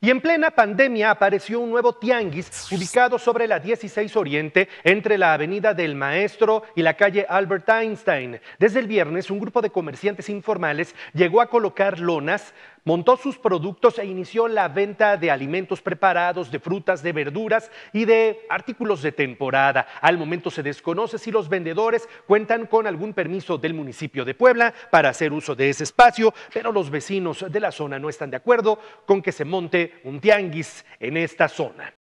Y en plena pandemia apareció un nuevo tianguis ubicado sobre la 16 Oriente entre la Avenida del Maestro y la calle Albert Einstein. Desde el viernes un grupo de comerciantes informales llegó a colocar lonas Montó sus productos e inició la venta de alimentos preparados, de frutas, de verduras y de artículos de temporada. Al momento se desconoce si los vendedores cuentan con algún permiso del municipio de Puebla para hacer uso de ese espacio, pero los vecinos de la zona no están de acuerdo con que se monte un tianguis en esta zona.